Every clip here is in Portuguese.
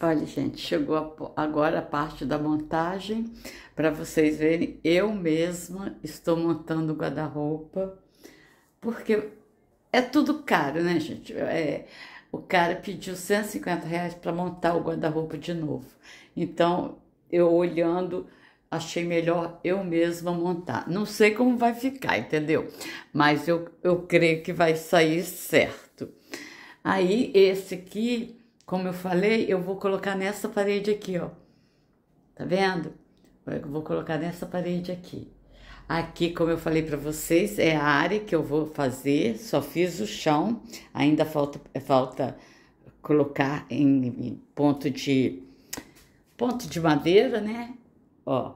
Olha, gente, chegou a, agora a parte da montagem, para vocês verem, eu mesma estou montando o guarda-roupa, porque é tudo caro, né, gente? É, o cara pediu 150 reais para montar o guarda-roupa de novo. Então, eu olhando, achei melhor eu mesma montar. Não sei como vai ficar, entendeu? Mas eu, eu creio que vai sair certo. Aí, esse aqui como eu falei, eu vou colocar nessa parede aqui, ó. Tá vendo? Eu vou colocar nessa parede aqui. Aqui, como eu falei para vocês, é a área que eu vou fazer, só fiz o chão, ainda falta, é, falta colocar em, em ponto de ponto de madeira, né? Ó.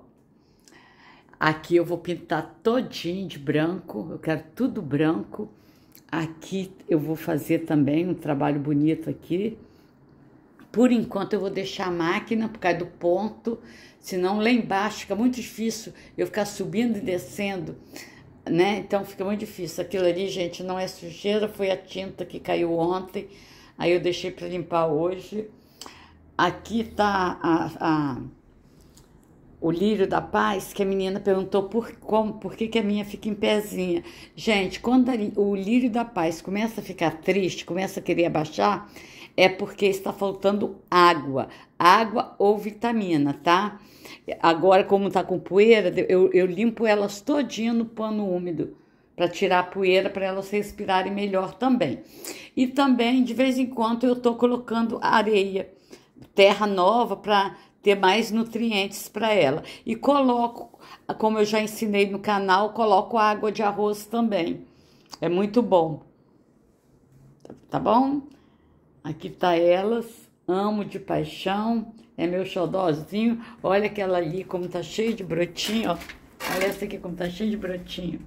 Aqui eu vou pintar todinho de branco, eu quero tudo branco. Aqui eu vou fazer também um trabalho bonito aqui, por enquanto eu vou deixar a máquina por causa do ponto, senão lá embaixo fica muito difícil eu ficar subindo e descendo, né? Então fica muito difícil. Aquilo ali, gente, não é sujeira, foi a tinta que caiu ontem, aí eu deixei para limpar hoje. Aqui tá a, a, o lírio da paz, que a menina perguntou por como, por que, que a minha fica em pezinha. Gente, quando a, o lírio da paz começa a ficar triste, começa a querer abaixar, é porque está faltando água, água ou vitamina, tá? Agora, como tá com poeira, eu, eu limpo elas todinha no pano úmido para tirar a poeira, para elas respirarem melhor também. E também, de vez em quando, eu estou colocando areia, terra nova, para ter mais nutrientes para ela. E coloco, como eu já ensinei no canal, coloco água de arroz também. É muito bom. Tá bom? Aqui tá elas, amo de paixão, é meu xodózinho. Olha aquela ali como tá cheia de brotinho, ó. Olha essa aqui como tá cheia de brotinho.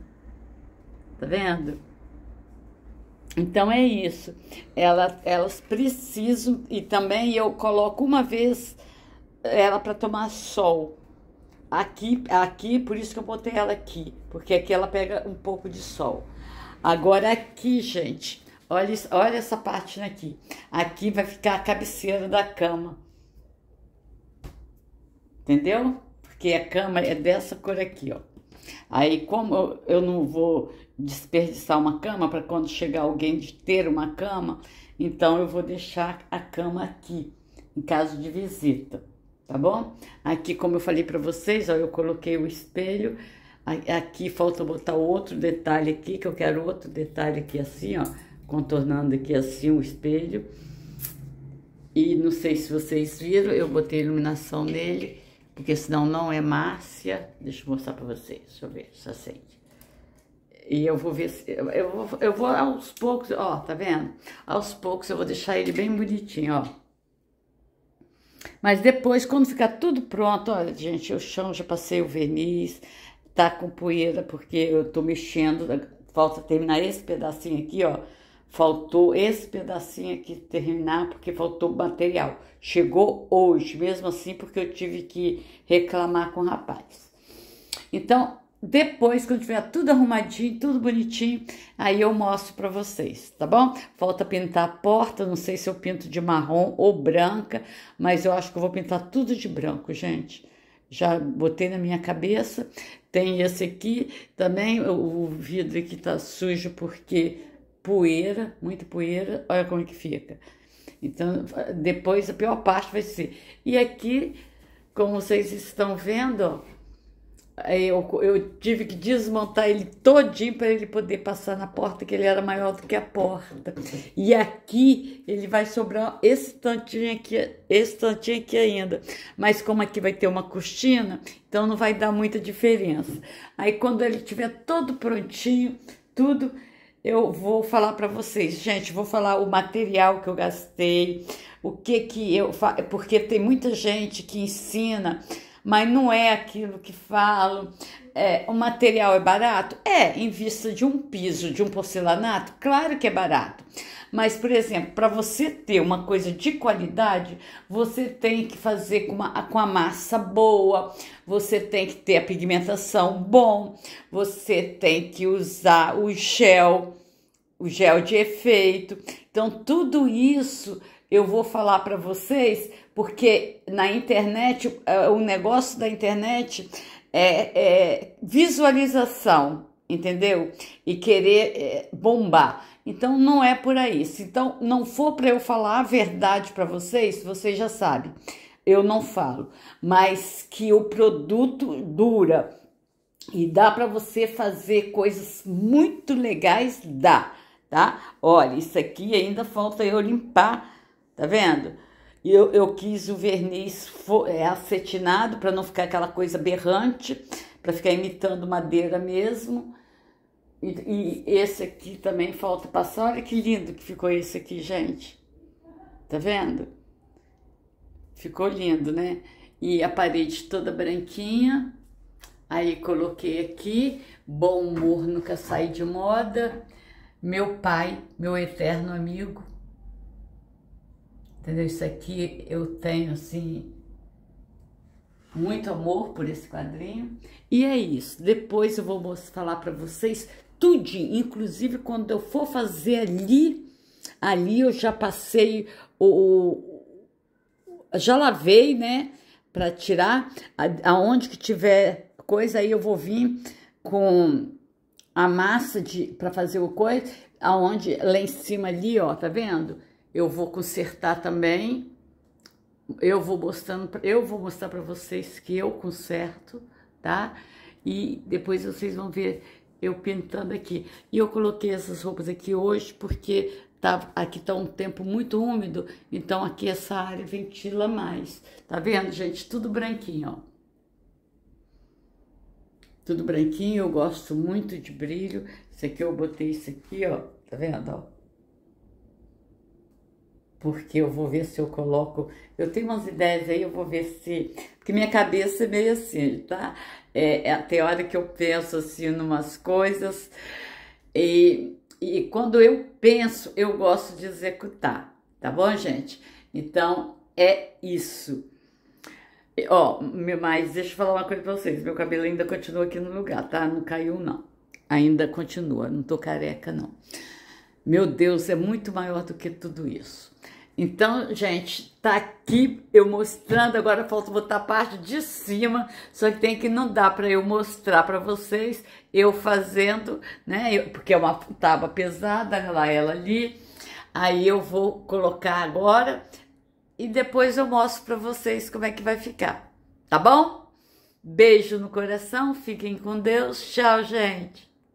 Tá vendo? Então é isso. Elas, elas precisam e também eu coloco uma vez ela para tomar sol. Aqui, aqui, por isso que eu botei ela aqui, porque aqui ela pega um pouco de sol. Agora aqui, gente, Olha, olha essa parte aqui. Aqui vai ficar a cabeceira da cama. Entendeu? Porque a cama é dessa cor aqui, ó. Aí, como eu, eu não vou desperdiçar uma cama para quando chegar alguém de ter uma cama, então eu vou deixar a cama aqui, em caso de visita, tá bom? Aqui, como eu falei para vocês, ó, eu coloquei o espelho. Aqui falta botar outro detalhe aqui, que eu quero outro detalhe aqui assim, ó contornando aqui assim o espelho. E não sei se vocês viram, eu botei iluminação nele, porque senão não é Márcia. Deixa eu mostrar pra vocês, deixa eu ver se acende. E eu vou ver se, eu vou, eu vou aos poucos, ó, tá vendo? Aos poucos eu vou deixar ele bem bonitinho, ó. Mas depois, quando ficar tudo pronto, olha, gente, o chão já passei o verniz, tá com poeira, porque eu tô mexendo, falta terminar esse pedacinho aqui, ó faltou esse pedacinho aqui terminar porque faltou material. Chegou hoje, mesmo assim, porque eu tive que reclamar com o rapaz. Então, depois, quando tiver tudo arrumadinho, tudo bonitinho, aí eu mostro para vocês, tá bom? Falta pintar a porta, não sei se eu pinto de marrom ou branca, mas eu acho que eu vou pintar tudo de branco, gente. Já botei na minha cabeça. Tem esse aqui também, o vidro aqui tá sujo porque poeira, muita poeira, olha como é que fica. Então, depois a pior parte vai ser. E aqui, como vocês estão vendo, é, eu, eu tive que desmontar ele todinho para ele poder passar na porta, que ele era maior do que a porta. E aqui ele vai sobrar esse tantinho aqui, esse tantinho aqui ainda. Mas como aqui vai ter uma cortina, então não vai dar muita diferença. Aí quando ele tiver todo prontinho, tudo, eu vou falar para vocês, gente, vou falar o material que eu gastei, o que que eu fa... porque tem muita gente que ensina, mas não é aquilo que falo. É, o material é barato? É, em vista de um piso, de um porcelanato, claro que é barato. Mas, por exemplo, para você ter uma coisa de qualidade, você tem que fazer com, uma, com a massa boa, você tem que ter a pigmentação bom, você tem que usar o gel, o gel de efeito. Então, tudo isso eu vou falar para vocês, porque na internet, eh, o negócio da internet é, é visualização entendeu? E querer é, bombar. Então não é por aí. Se então não for para eu falar a verdade para vocês, vocês já sabem. Eu não falo, mas que o produto dura e dá para você fazer coisas muito legais, dá, tá? Olha, isso aqui ainda falta eu limpar, tá vendo? Eu, eu quis o verniz é, acetinado para não ficar aquela coisa berrante, para ficar imitando madeira mesmo. E, e, esse aqui também falta passar. Olha que lindo que ficou esse aqui, gente. Tá vendo? Ficou lindo, né? E a parede toda branquinha. Aí coloquei aqui, bom humor nunca sai de moda. Meu pai, meu eterno amigo. Entendeu? Isso aqui eu tenho, assim, muito amor por esse quadrinho. E é isso. Depois eu vou falar para vocês tudo, inclusive quando eu for fazer ali, ali eu já passei o, o já lavei, né, para tirar a, aonde que tiver coisa aí eu vou vir com a massa de para fazer o coisa, aonde lá em cima ali, ó, tá vendo? Eu vou consertar também. Eu vou mostrando, eu vou mostrar para vocês que eu conserto, tá? E depois vocês vão ver eu pintando aqui. E eu coloquei essas roupas aqui hoje porque tá, aqui tá um tempo muito úmido, então aqui essa área ventila mais. Tá vendo, gente? Tudo branquinho, ó. Tudo branquinho, eu gosto muito de brilho. Isso aqui eu botei isso aqui, ó. Tá vendo, ó? porque eu vou ver se eu coloco. Eu tenho umas ideias aí, eu vou ver se. Porque minha cabeça é meio assim, tá? É, é até hora que eu penso assim, umas coisas. E, e quando eu penso, eu gosto de executar, tá bom, gente? Então é isso. ó, mas deixa eu falar uma coisa pra vocês: meu cabelo ainda continua aqui no lugar, tá? Não caiu, não. Ainda continua, não tô careca, não. Meu Deus, é muito maior do que tudo isso. Então, gente, tá aqui eu mostrando, agora falta botar a parte de cima, só que tem que não dá para eu mostrar para vocês, eu fazendo, né, eu, porque é uma tábua pesada, né, lá ela ali, aí eu vou colocar agora e depois eu mostro para vocês como é que vai ficar, tá bom? Beijo no coração, fiquem com Deus, tchau, gente!